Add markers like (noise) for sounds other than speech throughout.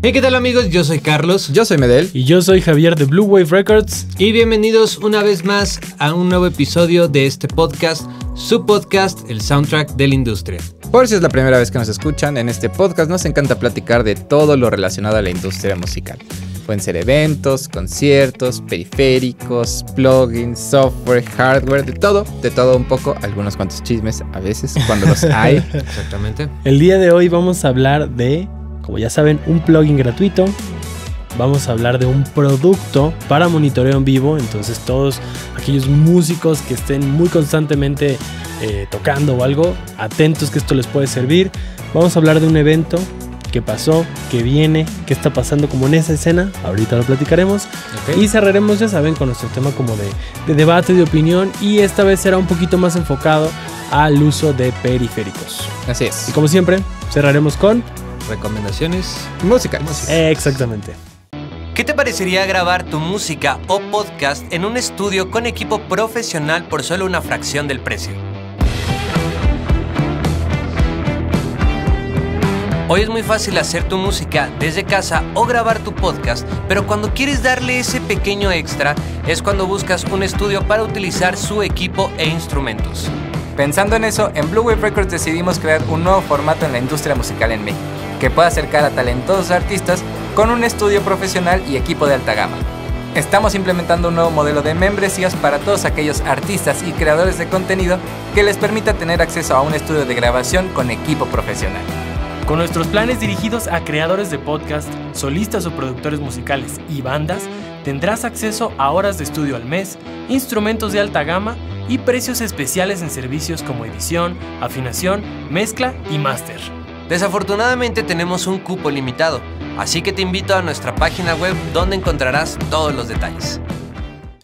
Hey, ¿qué tal amigos? Yo soy Carlos. Yo soy Medel. Y yo soy Javier de Blue Wave Records. Y bienvenidos una vez más a un nuevo episodio de este podcast, su podcast, el soundtrack de la industria. Por si es la primera vez que nos escuchan, en este podcast nos encanta platicar de todo lo relacionado a la industria musical. Pueden ser eventos, conciertos, periféricos, plugins, software, hardware, de todo, de todo un poco, algunos cuantos chismes a veces cuando los (laughs) hay. Exactamente. El día de hoy vamos a hablar de como ya saben, un plugin gratuito. Vamos a hablar de un producto para monitoreo en vivo. Entonces todos aquellos músicos que estén muy constantemente eh, tocando o algo, atentos que esto les puede servir. Vamos a hablar de un evento que pasó, que viene, que está pasando como en esa escena. Ahorita lo platicaremos. Y cerraremos, ya saben, con nuestro tema como de, de debate, de opinión. Y esta vez será un poquito más enfocado al uso de periféricos. Así es. Y como siempre, cerraremos con recomendaciones musicales. Exactamente. ¿Qué te parecería grabar tu música o podcast en un estudio con equipo profesional por solo una fracción del precio? Hoy es muy fácil hacer tu música desde casa o grabar tu podcast, pero cuando quieres darle ese pequeño extra es cuando buscas un estudio para utilizar su equipo e instrumentos. Pensando en eso, en Blue Wave Records decidimos crear un nuevo formato en la industria musical en México que puede acercar a talentosos artistas con un estudio profesional y equipo de alta gama. Estamos implementando un nuevo modelo de membresías para todos aquellos artistas y creadores de contenido que les permita tener acceso a un estudio de grabación con equipo profesional. Con nuestros planes dirigidos a creadores de podcast, solistas o productores musicales y bandas, tendrás acceso a horas de estudio al mes, instrumentos de alta gama y precios especiales en servicios como edición, afinación, mezcla y máster. Desafortunadamente tenemos un cupo limitado, así que te invito a nuestra página web donde encontrarás todos los detalles.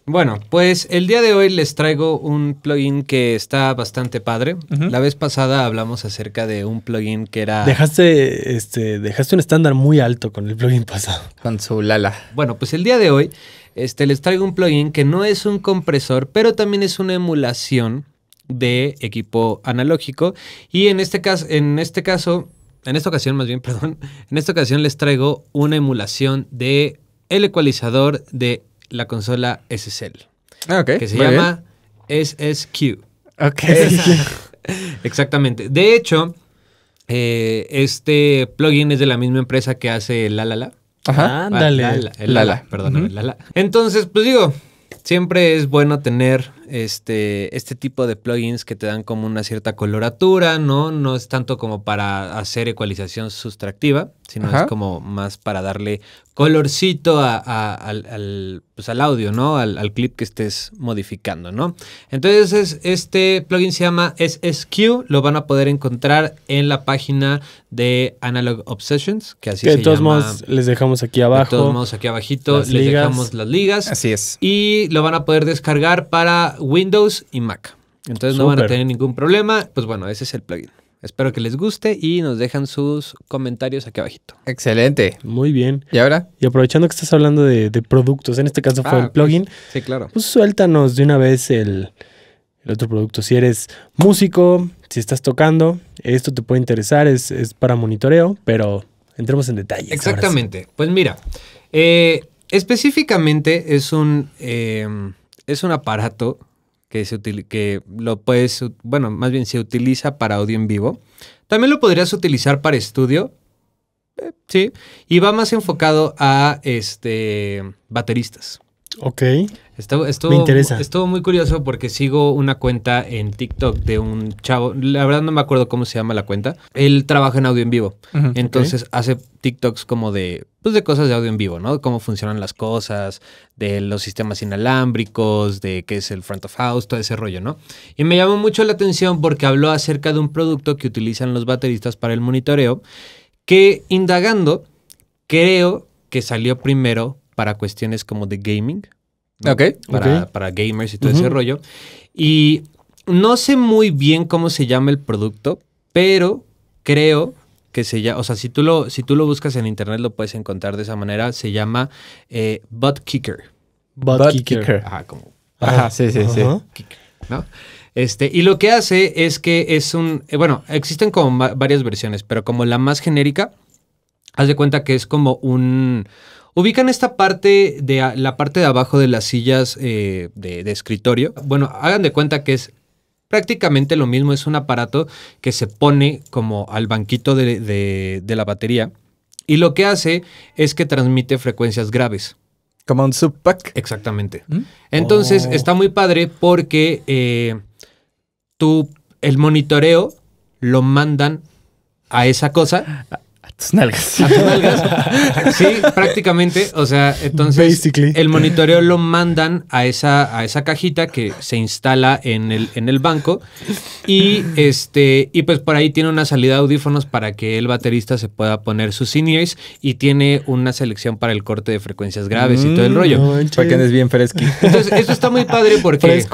Bueno, pues el día de hoy les traigo un plugin que está bastante padre. La vez pasada hablamos acerca de un plugin que era. Dejaste, este, dejaste un estándar muy alto con el plugin pasado. (laughs) Con su Lala. Bueno, pues el día de hoy este, les traigo un plugin que no es un compresor, pero también es una emulación de equipo analógico. Y en este caso, en este caso, en esta ocasión más bien, (laughs) perdón, en esta ocasión les traigo una emulación de el ecualizador de la consola SSL. Ah, okay. Que se llama SSQ. Ok. (laughs) Exactamente. De hecho, eh, este plugin es de la misma empresa que hace la la la. Ándale. Ah, Lala, Entonces, pues digo, siempre es bueno tener este, este tipo de plugins que te dan como una cierta coloratura, ¿no? No es tanto como para hacer ecualización sustractiva, sino es como más para darle colorcito a, pues, al, audio, ¿no? Al, clip que estés modificando, ¿no? Entonces, este plugin se llama SSQ, lo van a poder encontrar en la página de Analog Obsessions, que así de todos modos les dejamos aquí abajo. De todos modos aquí abajito les dejamos las ligas. Así es. Y lo van a poder descargar para Windows y Mac. Entonces no van a tener ningún problema. Pues bueno, ese es el plugin. Espero que les guste y nos dejan sus comentarios aquí abajito. Excelente. Muy bien. ¿Y ahora? Y aprovechando que estás hablando de, productos, en este caso fue ah, el plugin. Pues, sí, claro. Pues suéltanos de una vez el, otro producto. Si eres músico, si estás tocando, esto te puede interesar, es, para monitoreo, pero entremos en detalle. Exactamente. Pues mira, eh, específicamente es un... Eh, es un aparato que, se que lo puedes, bueno, más bien se utiliza para audio en vivo. También lo podrías utilizar para estudio. Eh, sí. Y va más enfocado a este, bateristas. Ok. Esto me interesa. Estuvo muy curioso porque sigo una cuenta en TikTok de un chavo, la verdad no me acuerdo cómo se llama la cuenta. Él trabaja en audio en vivo, entonces hace TikToks como de, pues, de cosas de audio en vivo, ¿no? Cómo funcionan las cosas, de los sistemas inalámbricos, de qué es el front of house, todo ese rollo, ¿no? Y me llamó mucho la atención porque habló acerca de un producto que utilizan los bateristas para el monitoreo, que indagando, creo que salió primero para cuestiones como de gaming. Ok. para, gamers y todo ese rollo. Y no sé muy bien cómo se llama el producto, pero creo que se llama, o sea, si tú lo, si tú lo buscas en internet lo puedes encontrar de esa manera, se llama eh, Butt Kicker. Butt, kicker. Ajá, como. Ah, Ajá, sí, sí, sí. ¿no? Este, y lo que hace es que es un, eh, bueno, existen como varias versiones, pero como la más genérica, haz de cuenta que es como un, Ubican esta parte de la parte de abajo de las sillas eh, de, escritorio. Bueno, hagan de cuenta que es prácticamente lo mismo. Es un aparato que se pone como al banquito de, la batería. Y lo que hace es que transmite frecuencias graves. Como un subpack. Exactamente. ¿Mm? Entonces, oh. está muy padre porque eh, tú, el monitoreo lo mandan a esa cosa (laughs) sí, prácticamente. O sea, entonces el monitoreo lo mandan a esa, a esa cajita que se instala en el, en el banco. Y este, y pues por ahí tiene una salida de audífonos para que el baterista se pueda poner sus in y tiene una selección para el corte de frecuencias graves y todo el mm, rollo. para que andes bien fresqui. Entonces, eso está muy padre porque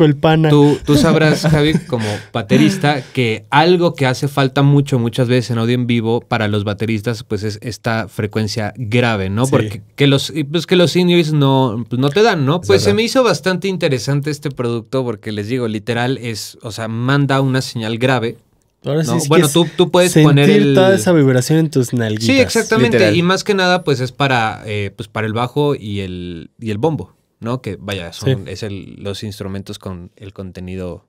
Tú, tú sabrás, Javi, como baterista, que algo que hace falta mucho, muchas veces en audio en vivo para los bateristas pues es esta frecuencia grave, ¿no? Porque que los, pues, que los no, pues, no te dan, ¿no? pues se me hizo bastante interesante este producto porque les digo, literal es, o sea, manda una señal grave. bueno, tú, tú puedes poner el... toda esa vibración en tus nalguitas. Sí, exactamente. Y más que nada, pues es para, eh, pues, para el bajo y el, el bombo, ¿no? Que vaya, son, es los instrumentos con el contenido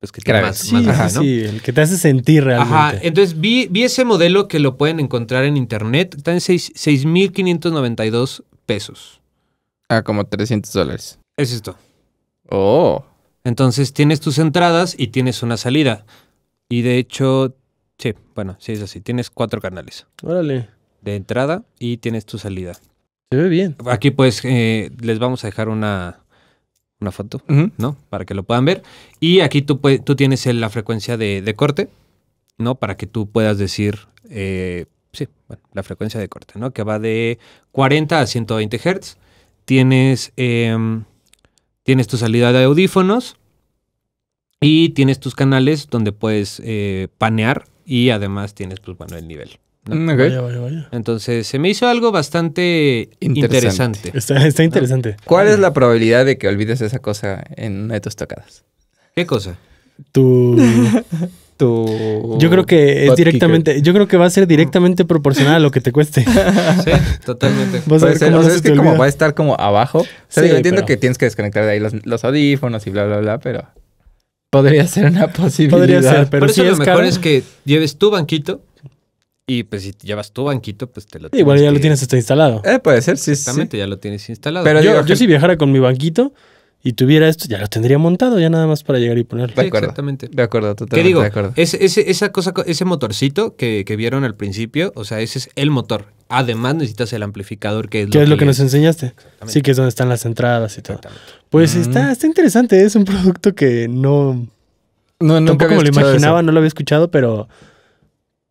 pues que te más, sí, el que te hace sentir realmente. Ajá, entonces vi, ese modelo que lo pueden encontrar en internet, está en 6.592 pesos. Ah, como 300 dólares. Es esto. Oh. Entonces tienes tus entradas y tienes una salida. Y de hecho, sí, bueno, sí es así, tienes cuatro canales. Órale. De entrada y tienes tu salida. Se ve bien. Aquí pues eh, les vamos a dejar una, una foto, ¿no? Para que lo puedan ver. Y aquí tú, tú tienes la frecuencia de, corte, ¿no? Para que tú puedas decir, eh, sí, bueno, la frecuencia de corte, ¿no? Que va de 40 a 120 Hz. Tienes, em, tienes tu salida de audífonos y tienes tus canales donde puedes eh, panear y además tienes, pues, bueno, el nivel. Entonces, se me hizo algo bastante interesante. Está, interesante. ¿Cuál es la probabilidad de que olvides esa cosa en una de tus tocadas? ¿Qué cosa? Tu... (laughs) tu yo creo que es directamente, yo creo que va a ser directamente proporcional a lo que te cueste. (laughs) sí, totalmente. va a estar como abajo. entiendo que tienes que desconectar de ahí los, audífonos y bla, bla, bla, pero podría ser una posibilidad. Podría ser, pero Por eso lo mejor es que lleves tu banquito y pues si llevas tu banquito, pues te lo Igual ya lo tienes hasta instalado. Eh, puede ser, sí. Exactamente, ya lo tienes instalado. Pero yo, si viajara con mi banquito y tuviera esto, ya lo tendría montado, ya nada más para llegar y ponerlo. Sí, de acuerdo, exactamente. De acuerdo, totalmente. ¿Qué digo? De acuerdo. Ese, esa cosa, ese motorcito que, vieron al principio, o sea, ese es el motor. Además necesitas el amplificador que es lo que... lo que, nos enseñaste. Sí, que es donde están las entradas y todo. Pues está, está interesante, es un producto que no... No, nunca Tampoco me lo imaginaba, no lo había escuchado, pero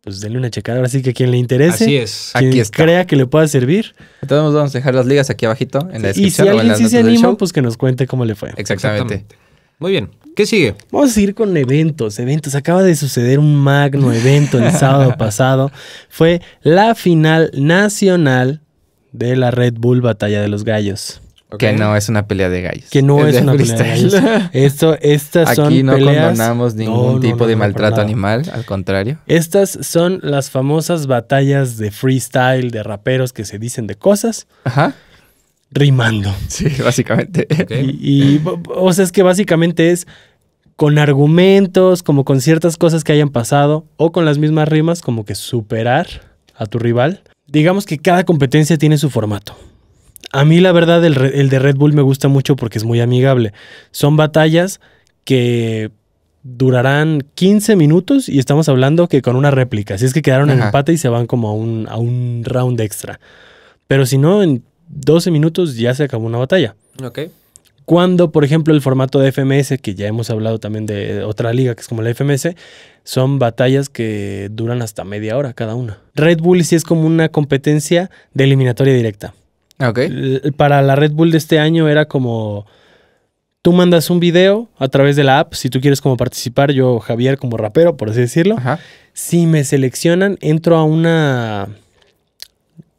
pues denle una checada. Ahora sí que a quien le interese, Así es. Aquí crea que le pueda servir. Entonces vamos a dejar las ligas aquí abajito en la descripción. Y si alguien se anima, pues que nos cuente cómo le fue. Exactamente. Exactamente. Muy bien. ¿Qué sigue? Vamos a seguir con eventos, eventos. Acaba de suceder un magno evento el sábado (laughs) pasado. Fue la final nacional de la Red Bull Batalla de los Gallos. Que no es una pelea de gallos. Que no (laughs) es, una pelea de gallos. Esto, estas son Aquí no condenamos ningún tipo de maltrato animal, al contrario. Estas son las famosas batallas de freestyle de raperos que se dicen de cosas. Ajá. Rimando. (laughs) Sí, básicamente. (laughs) Y, y, o sea, es que básicamente es con argumentos, como con ciertas cosas que hayan pasado, o con las mismas rimas, como que superar a tu rival. Digamos que cada competencia tiene su formato. A mí la verdad el, de Red Bull me gusta mucho porque es muy amigable. Son batallas que durarán 15 minutos y estamos hablando que con una réplica. Si es que quedaron en empate y se van como a un, a un round extra. Pero si no, en 12 minutos ya se acabó una batalla. Ok. Cuando, por ejemplo, el formato de FMS, que ya hemos hablado también de otra liga que es como la FMS, son batallas que duran hasta media hora cada una. Red Bull sí es como una competencia de eliminatoria directa. Ah, eh, para la Red Bull de este año era como tú mandas un video a través de la app, si tú quieres como participar, yo Javier como rapero, por así decirlo, si me seleccionan, entro a una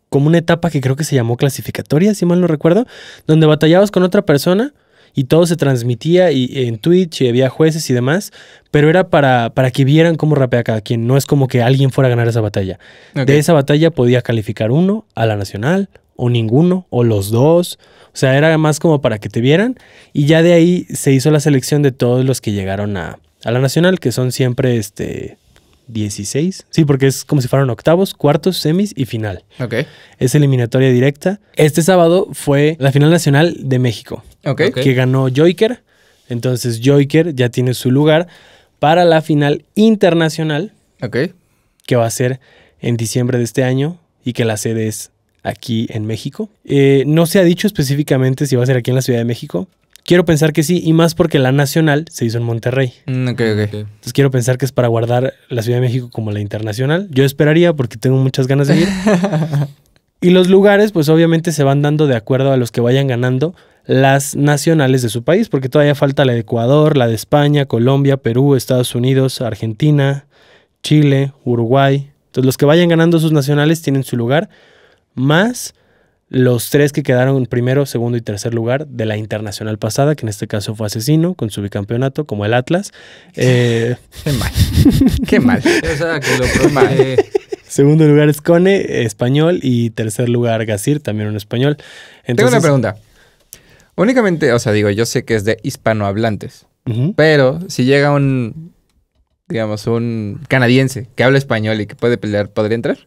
como una etapa que creo que se llamó clasificatoria, si mal no recuerdo, donde batallabas con otra persona y todo se transmitía y, en Twitch y había jueces y demás, pero era para, para que vieran cómo rapea cada quien, no es como que alguien fuera a ganar esa batalla. De esa batalla podía calificar uno a la nacional, o ninguno o los dos. O sea, era más como para que te vieran. Y ya de ahí se hizo la selección de todos los que llegaron a, la nacional, que son siempre este 16. Sí, porque es como si fueran octavos, cuartos, semis y final. Ok. Es eliminatoria directa. Este sábado fue la final nacional de México. Ok. Que ganó Joiker. Entonces Joiker ya tiene su lugar para la final internacional. Ok. Que va a ser en diciembre de este año y que la sede es aquí en México. Eh, no se ha dicho específicamente si va a ser aquí en la Ciudad de México. Quiero pensar que sí, y más porque la nacional se hizo en Monterrey. Mm, ok, ok. Entonces quiero pensar que es para guardar la Ciudad de México como la internacional. Yo esperaría porque tengo muchas ganas de ir. (laughs) y los lugares, pues obviamente se van dando de acuerdo a los que vayan ganando las nacionales de su país, porque todavía falta la de Ecuador, la de España, Colombia, Perú, Estados Unidos, Argentina, Chile, Uruguay. Entonces los que vayan ganando sus nacionales tienen su lugar más los tres que quedaron en primero, segundo y tercer lugar de la internacional pasada, que en este caso fue Asesino, con su bicampeonato, como el Atlas. Eh, (laughs) Qué mal. Qué mal. (laughs) Segundo lugar es Cone, español, y tercer lugar Gasir, también un español. Tengo una pregunta. Únicamente, o sea, digo, yo sé que es de hispanohablantes, pero si llega un, digamos, un canadiense que habla español y que puede pelear, ¿podría entrar?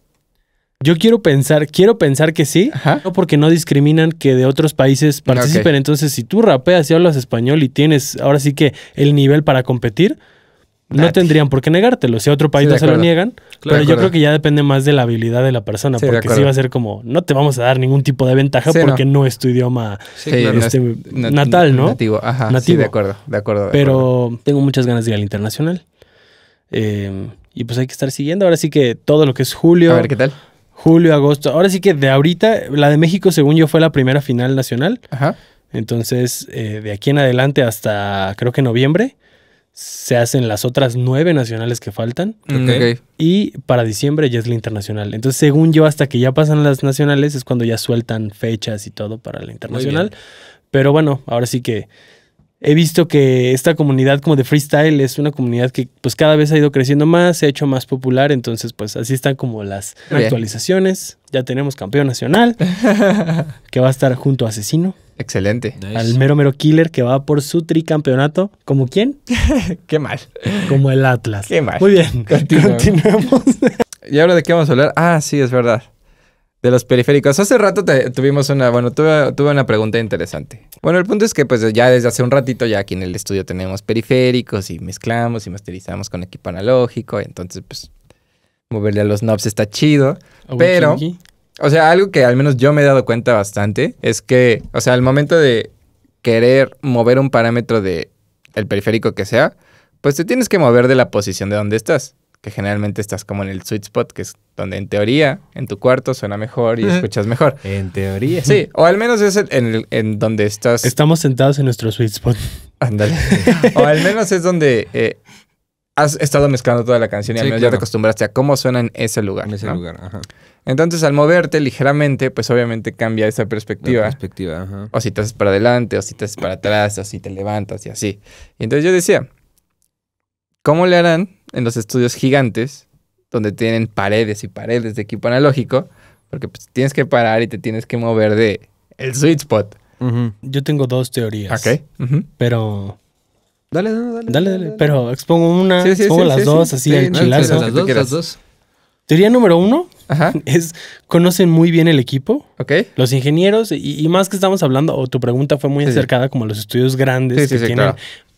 Yo quiero pensar, quiero pensar que sí, no porque no discriminan que de otros países participen. Entonces, si tú rapeas y hablas español y tienes ahora sí que el nivel para competir, no tendrían por qué negártelo. Si a otro país no se lo niegan, pero yo creo que ya depende más de la habilidad de la persona, porque si va a ser como, no te vamos a dar ningún tipo de ventaja porque no. es tu idioma este, natal, ¿no? Nativo, ajá. de acuerdo, de acuerdo. pero tengo muchas ganas de ir al internacional. Eh, y pues hay que estar siguiendo. Ahora sí que todo lo que es julio. A ver qué tal. Julio, agosto. Ahora sí que de ahorita, la de México, según yo, fue la primera final nacional. Ajá. Entonces, eh, de aquí en adelante hasta creo que noviembre, se hacen las otras nueve nacionales que faltan. Mm, okay. Y para diciembre ya es la internacional. Entonces, según yo, hasta que ya pasan las nacionales es cuando ya sueltan fechas y todo para la internacional. Pero bueno, ahora sí que he visto que esta comunidad como de freestyle es una comunidad que pues cada vez ha ido creciendo más, se ha hecho más popular, entonces pues así están como las actualizaciones. Ya tenemos campeón nacional (laughs) que va a estar junto a Asesino. Excelente. Al mero mero killer que va por su tricampeonato. ¿Como quién? (laughs) Qué mal. Como el Atlas. Qué mal. Muy bien, Continuamos. (laughs) ¿Y ahora de qué vamos a hablar? Ah, sí, es verdad de los periféricos. Hace rato tuvimos una, bueno, tuve, una pregunta interesante. Bueno, el punto es que pues ya desde hace un ratito ya aquí en el estudio tenemos periféricos y mezclamos y masterizamos con equipo analógico. entonces, pues, moverle a los knobs está chido. Pero, o sea, algo que al menos yo me he dado cuenta bastante es que, o sea, al momento de querer mover un parámetro de el periférico que sea, pues te tienes que mover de la posición de donde estás que generalmente estás como en el sweet spot, que es donde en teoría en tu cuarto suena mejor y escuchas mejor. En teoría. Sí, o al menos es en, el, en donde estás. Estamos sentados en nuestro sweet spot. Ándale. o al menos es donde eh, has estado mezclando toda la canción y al menos ya te acostumbraste a cómo suena en ese lugar. En ese lugar, ajá. Entonces, al moverte ligeramente, pues obviamente cambia esa perspectiva. perspectiva, ajá. O si te haces para adelante, o si te haces para atrás, o si te levantas y así. Y entonces yo decía, ¿cómo le harán en los estudios gigantes, donde tienen paredes y paredes de equipo analógico, porque pues, tienes que parar y te tienes que mover de el sweet spot. Yo tengo dos teorías. Ok. Pero. Dale, dale, dale, dale, dale. Pero expongo una, expongo las dos, así al chilazo. las, dos, las dos. Teoría número uno es conocen muy bien el equipo. Ok. Los ingenieros, y, más que estamos hablando, o tu pregunta fue muy acercada, como los estudios grandes que tienen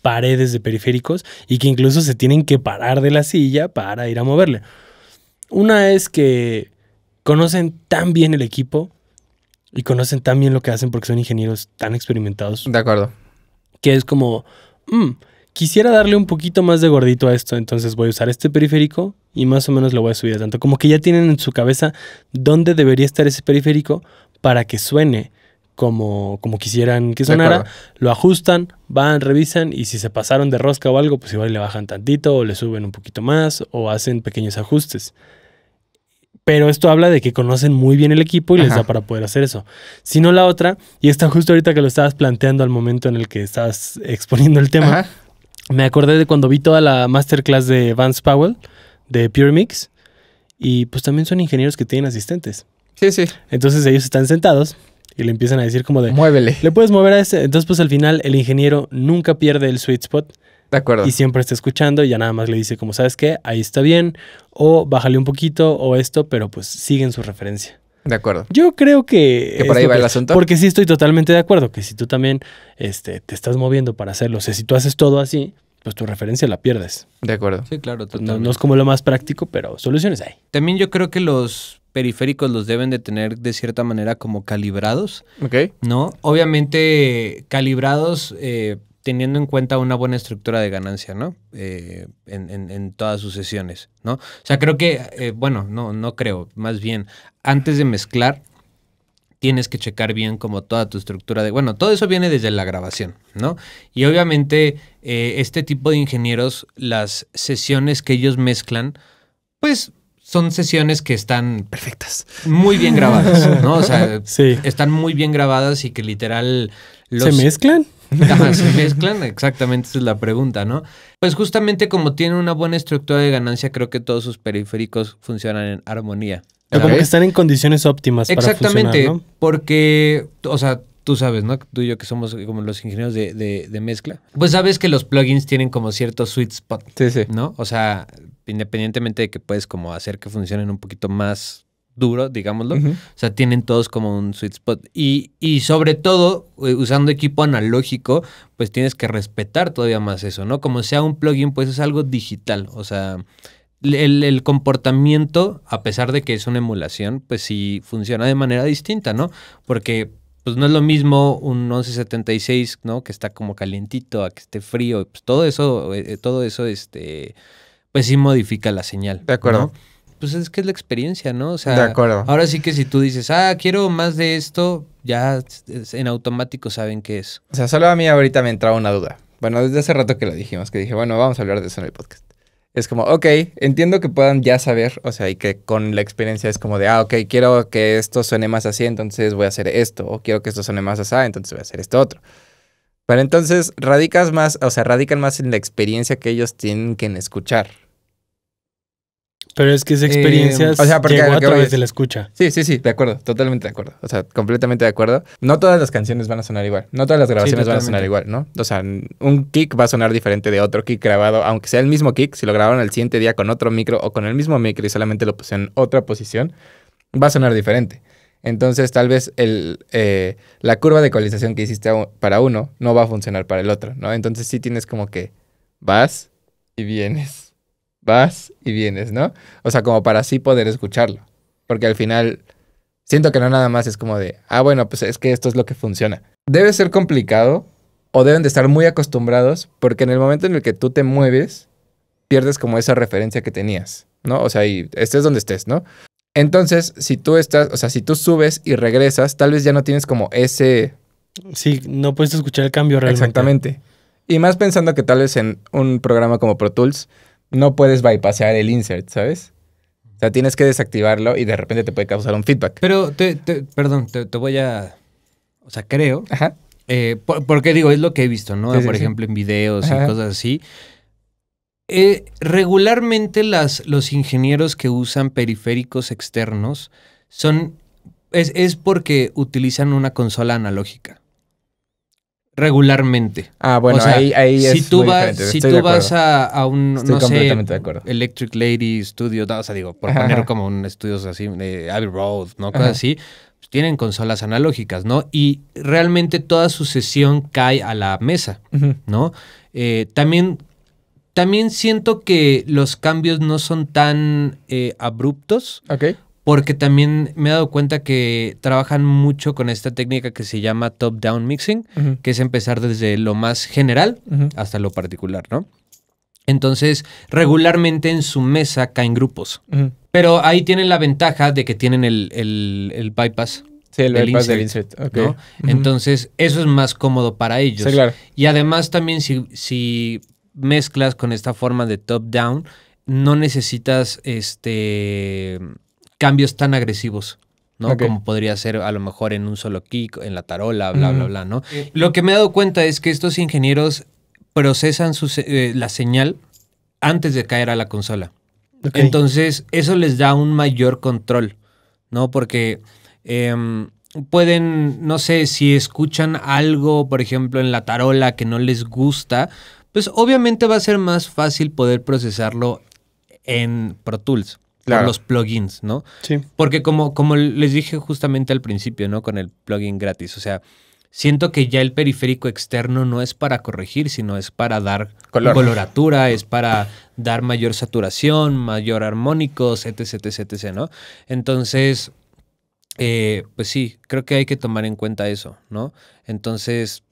paredes de periféricos y que incluso se tienen que parar de la silla para ir a moverle. Una es que conocen tan bien el equipo y conocen tan bien lo que hacen porque son ingenieros tan experimentados. De acuerdo. Que es como, mm, quisiera darle un poquito más de gordito a esto, entonces voy a usar este periférico y más o menos lo voy a subir tanto. Como que ya tienen en su cabeza dónde debería estar ese periférico para que suene como, quisieran que sonara, lo ajustan, van, revisan y si se pasaron de rosca o algo, pues igual le bajan tantito o le suben un poquito más o hacen pequeños ajustes. Pero esto habla de que conocen muy bien el equipo y les da para poder hacer eso. Si no la otra, y está justo ahorita que lo estabas planteando al momento en el que estabas exponiendo el tema, me acordé de cuando vi toda la masterclass de Vance Powell de Pure Mix y pues también son ingenieros que tienen asistentes. Sí, sí. Entonces ellos están sentados y le empiezan a decir como de... Muévele. Le puedes mover a ese. Entonces, pues al final el ingeniero nunca pierde el sweet spot. De acuerdo. Y siempre está escuchando y ya nada más le dice como, ¿sabes qué? Ahí está bien, o bájale un poquito, o esto, pero pues siguen su referencia. De acuerdo. Yo creo que... Que por ahí va el asunto. Porque sí estoy totalmente de acuerdo, que si tú también este, te estás moviendo para hacerlo, o sea, si tú haces todo así, pues tu referencia la pierdes. De acuerdo. Sí, claro, no es como lo más práctico, pero soluciones hay. También yo creo que los periféricos los deben de tener de cierta manera como calibrados. Ok. ¿No? Obviamente calibrados eh, teniendo en cuenta una buena estructura de ganancia, ¿no? Eh, en, todas sus sesiones, ¿no? O sea, creo que, eh, bueno, no, no creo, más bien, antes de mezclar, tienes que checar bien como toda tu estructura de... Bueno, todo eso viene desde la grabación, ¿no? Y obviamente este tipo de ingenieros, las sesiones que ellos mezclan, pues son sesiones que están perfectas, muy bien grabadas, ¿no? O sea, (laughs) están muy bien grabadas y que literal los... se mezclan. se mezclan, exactamente, esa es la pregunta, ¿no? Pues justamente como tienen una buena estructura de ganancia, creo que todos sus periféricos funcionan en armonía. O que están en condiciones óptimas. Exactamente, para funcionar, ¿no? porque, o sea, tú sabes, ¿no? Tú y yo que somos como los ingenieros de, mezcla, pues sabes que los plugins tienen como cierto sweet spot. ¿No? O sea, independientemente de que puedes como hacer que funcionen un poquito más duro, digámoslo. O sea, tienen todos como un sweet spot. Y, y, sobre todo, eh, usando equipo analógico, pues tienes que respetar todavía más eso, ¿no? Como sea un plugin, pues es algo digital. O sea, el, comportamiento, a pesar de que es una emulación, pues sí funciona de manera distinta, ¿no? Porque pues no es lo mismo un 1176, ¿no? Que está como calientito, a que esté frío. Pues todo eso, eh, eh, todo eso, este pues sí modifica la señal. De acuerdo. ¿no? Pues es que es la experiencia, ¿no? O sea, de acuerdo. ahora sí que si tú dices, ah, quiero más de esto, ya en automático saben qué es. O sea, solo a mí ahorita me entraba una duda. Bueno, desde hace rato que lo dijimos, que dije, bueno, vamos a hablar de eso en el podcast. Es como, ok, entiendo que puedan ya saber, o sea, y que con la experiencia es como de, ah, ok, quiero que esto suene más así, entonces voy a hacer esto, o quiero que esto suene más así, entonces voy a hacer esto otro. Pero entonces radicas más, o sea, radican más en la experiencia que ellos tienen que escuchar, pero es que esa experiencia eh, o sea, porque a través de la escucha. Sí, sí, sí, de acuerdo, totalmente de acuerdo. O sea, completamente de acuerdo. No todas las canciones van a sonar igual, no todas las grabaciones van a sonar igual, ¿no? O sea, un kick va a sonar diferente de otro kick grabado, aunque sea el mismo kick, si lo grabaron el siguiente día con otro micro o con el mismo micro y solamente lo pusieron en otra posición, va a sonar diferente. Entonces, tal vez el, eh, la curva de ecualización que hiciste para uno no va a funcionar para el otro, ¿no? Entonces, sí tienes como que vas y vienes vas y vienes, ¿no? O sea, como para así poder escucharlo. Porque al final siento que no nada más es como de, ah, bueno, pues es que esto es lo que funciona. Debe ser complicado o deben de estar muy acostumbrados porque en el momento en el que tú te mueves, pierdes como esa referencia que tenías, ¿no? O sea, y estés donde estés, ¿no? Entonces, si tú estás, o sea, si tú subes y regresas, tal vez ya no tienes como ese... Sí, no puedes escuchar el cambio realmente. Exactamente. Y más pensando que tal vez en un programa como Pro Tools, no puedes bypassar el insert, ¿sabes? O sea, tienes que desactivarlo y de repente te puede causar un feedback. Pero, te, perdón, te, voy a... O sea, creo. Ajá. Eh, porque digo, es lo que he visto, ¿no? por ejemplo, en videos y cosas así. Eh, regularmente las, los ingenieros que usan periféricos externos son... Es, es porque utilizan una consola analógica regularmente. Ah, bueno, ahí, ahí si tú vas, Si tú vas a, a, un, no sé, Electric Lady Studio, o sea, digo, por poner como un estudio así, Abbey Road, ¿no? Cosas así, pues, tienen consolas analógicas, ¿no? Y realmente toda su sesión cae a la mesa, ¿no? Eh, también, también siento que los cambios no son tan eh, abruptos. Ok porque también me he dado cuenta que trabajan mucho con esta técnica que se llama top-down mixing, que es empezar desde lo más general hasta lo particular, ¿no? Entonces, regularmente en su mesa caen grupos, pero ahí tienen la ventaja de que tienen el, bypass. el, bypass del insert. ¿no? Entonces, eso es más cómodo para ellos. claro. Y además también si mezclas con esta forma de top-down, no necesitas este cambios tan agresivos. ¿no? Como podría ser a lo mejor en un solo kick, en la tarola, bla, bla, bla, ¿no? Eh, lo que me he dado cuenta es que estos ingenieros procesan eh, la señal antes de caer a la consola. Entonces, eso les da un mayor control, ¿no? Porque em, pueden, no sé, si escuchan algo, por ejemplo, en la tarola que no les gusta, pues obviamente va a ser más fácil poder procesarlo en Pro Tools los plugins, ¿no? Sí. Porque como, como les dije justamente al principio, ¿no? Con el plugin gratis, o sea, siento que ya el periférico externo no es para corregir, sino es para dar coloratura, es para dar mayor saturación, mayor armónicos, etc, etc, etc, ¿no? Entonces, eh, pues sí, creo que hay que tomar en cuenta eso, ¿no? Entonces,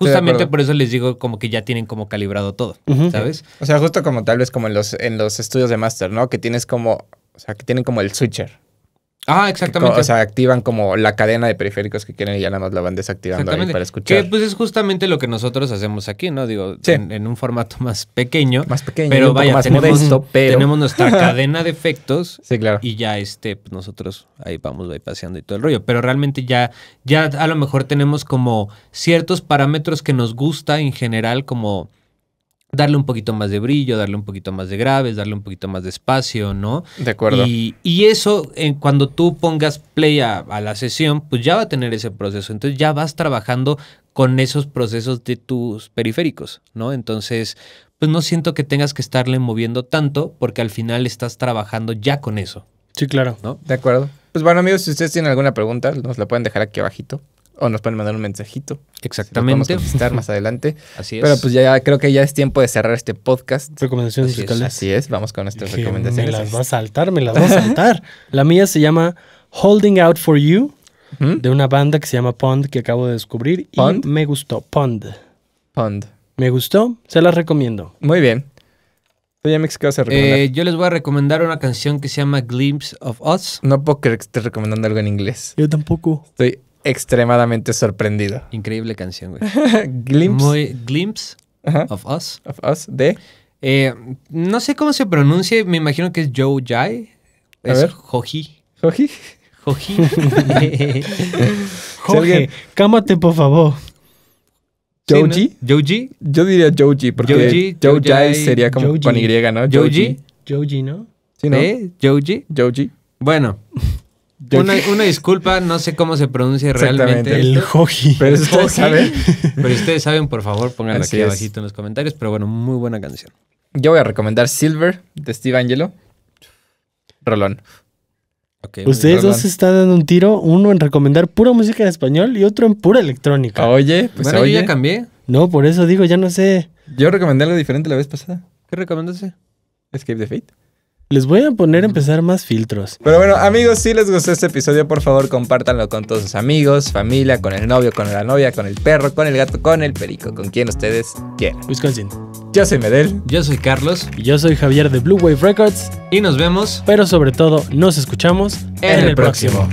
justamente por eso les digo como que ya tienen como calibrado todo, ¿sabes? O sea, justo como tal vez como en los, en los estudios de máster, ¿no? Que tienes como, o sea, que tienen como el switcher. Ah, exactamente. o sea, activan como la cadena de periféricos que quieren y ya nada más la van desactivando ahí para escuchar. Que pues es justamente lo que nosotros hacemos aquí, ¿no? Digo, en, un formato más pequeño. Más pequeño, pero vaya, más modesto, pero... tenemos nuestra (laughs) cadena de efectos. Sí, claro. Y ya este, pues, nosotros ahí vamos bypassando y todo el rollo. Pero realmente ya, ya a lo mejor tenemos como ciertos parámetros que nos gusta en general, como darle un poquito más de brillo, darle un poquito más de graves, darle un poquito más de espacio, ¿no? De acuerdo. Y, eso, en eh, cuando tú pongas play a, a, la sesión, pues ya va a tener ese proceso. Entonces ya vas trabajando con esos procesos de tus periféricos, ¿no? Entonces, pues no siento que tengas que estarle moviendo tanto porque al final estás trabajando ya con eso. Sí, claro. ¿no? De acuerdo. Pues bueno, amigos, si ustedes tienen alguna pregunta, nos la pueden dejar aquí abajito. O nos pueden mandar un mensajito. Exactamente. Vamos a más (laughs) adelante. Así es. Pero pues ya creo que ya es tiempo de cerrar este podcast. Recomendaciones Así musicales. Así es, vamos con nuestras recomendaciones. Me las va a saltar, me las va a saltar. La mía se llama Holding Out for You, ¿Mm? de una banda que se llama Pond, que acabo de descubrir. Y me gustó. Pond. Pond. Me gustó, se las recomiendo. Muy bien. Eh, yo les voy a recomendar una canción que se llama Glimpse of Us. No puedo creer que esté recomendando algo en inglés. Yo tampoco. Estoy extremadamente sorprendido. Increíble canción, güey. (laughs) Glimpse. Muy, glimpse of Us. Of Us, de. Eh, no sé cómo se pronuncia, me imagino que es Joe Jai. es joji Joji. Joji. (laughs) (laughs) Joji. cámate, por favor. Joji. Joji. Yo diría Joji, porque Joe Jai sería como con Y, ¿no? Joji. Joji, ¿no? Sí, ¿no? ¿Eh? Joji. Joji. Bueno, una, disculpa, no sé cómo se pronuncia realmente. El hoji. Pero, ustedes saben. pero ustedes saben, por favor, pónganlo aquí abajito en los comentarios. Pero bueno, muy buena canción. Yo voy a recomendar Silver de Steve Angelo. Rolón. Ustedes dos están dando un tiro, uno en recomendar pura música en español y otro en pura electrónica. Ah, oye, pues bueno, ya cambié. No, por eso digo, ya no sé. Yo recomendé algo diferente la vez pasada. ¿Qué recomendaste? Escape the Fate. Les voy a poner a empezar más filtros. Pero bueno, amigos, si les gustó este episodio, por favor, compártanlo con todos sus amigos, familia, con el novio, con la novia, con el perro, con el gato, con el perico, con quien ustedes quieran. Wisconsin. Yo soy Medel. Yo soy Carlos. Y yo soy Javier de Blue Wave Records. Y nos vemos. Pero sobre todo, nos escuchamos en, el próximo.